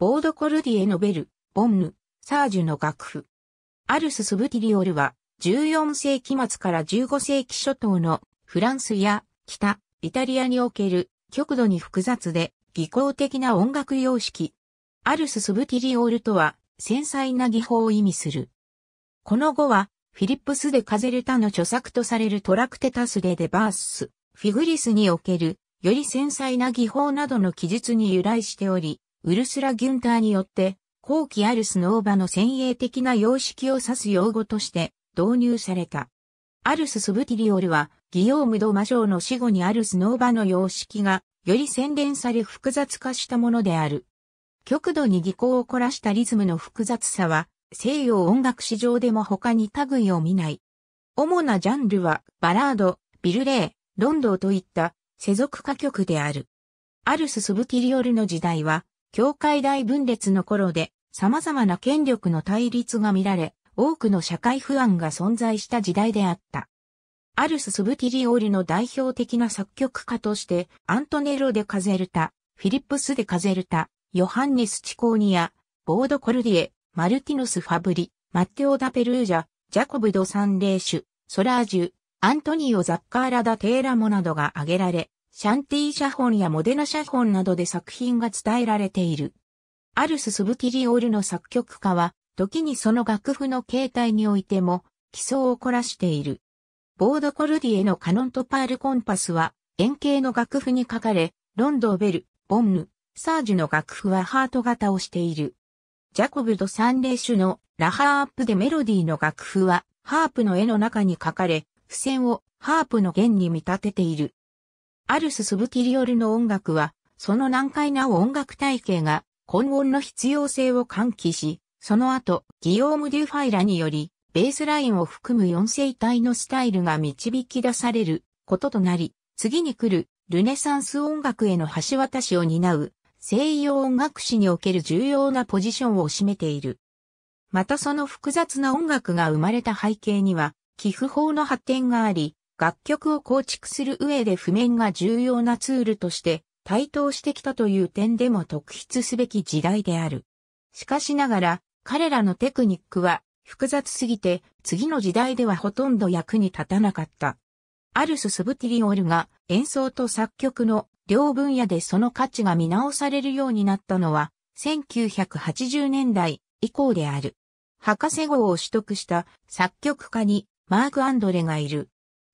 ボードコルディエノベル、ボンヌ、サージュの楽譜。アルス・スブティリオルは、14世紀末から15世紀初頭のフランスや北、イタリアにおける極度に複雑で技巧的な音楽様式。アルス・スブティリオルとは、繊細な技法を意味する。この語は、フィリップス・デ・カゼルタの著作とされるトラクテタス・レ・デ・バース、フィグリスにおける、より繊細な技法などの記述に由来しており、ウルスラ・ギュンターによって、後期あるスノーバの先鋭的な様式を指す用語として導入された。アルス・スブティリオルは、ギヨーム・ド・マショーの死後にあるスノーバの様式が、より洗練され複雑化したものである。極度に技巧を凝らしたリズムの複雑さは、西洋音楽史上でも他に類を見ない。主なジャンルは、バラード、ビルレー、ロンドーといった世俗歌曲である。アルス・スブティリオルの時代は、教会大分裂の頃で様々な権力の対立が見られ、多くの社会不安が存在した時代であった。アルス・スブティリオールの代表的な作曲家として、アントネロ・デ・カゼルタ、フィリップス・デ・カゼルタ、ヨハンネス・チコーニア、ボード・コルディエ、マルティノス・ファブリ、マッテオ・ダ・ペルージャ、ジャコブ・ド・サンレーシュ、ソラージュ、アントニオ・ザッカーラ・ダ・テーラモなどが挙げられ、シャンティー写本やモデナ写本などで作品が伝えられている。アルス・スブキリオールの作曲家は、時にその楽譜の形態においても、基礎を凝らしている。ボード・コルディエのカノント・パール・コンパスは、円形の楽譜に書かれ、ロンド・ベル、ボンヌ、サージュの楽譜はハート型をしている。ジャコブ・ド・サンレーシュのラハープでメロディーの楽譜は、ハープの絵の中に書かれ、付箋をハープの弦に見立てている。アルス・スブィリオルの音楽は、その難解な音楽体系が、混音の必要性を喚起し、その後、ギオーム・デュファイラにより、ベースラインを含む4声体のスタイルが導き出されることとなり、次に来るルネサンス音楽への橋渡しを担う西洋音楽史における重要なポジションを占めている。またその複雑な音楽が生まれた背景には、寄付法の発展があり、楽曲を構築する上で譜面が重要なツールとして台頭してきたという点でも特筆すべき時代である。しかしながら、彼らのテクニックは複雑すぎて次の時代ではほとんど役に立たなかった。アルス・スブティリオルが演奏と作曲の両分野でその価値が見直されるようになったのは1980年代以降である。博士号を取得した作曲家にマーク・アンドレがいる。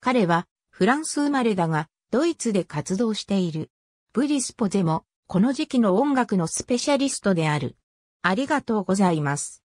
彼はフランス生まれだが、ドイツで活動している。ブリスポゼも、この時期の音楽のスペシャリストである。ありがとうございます。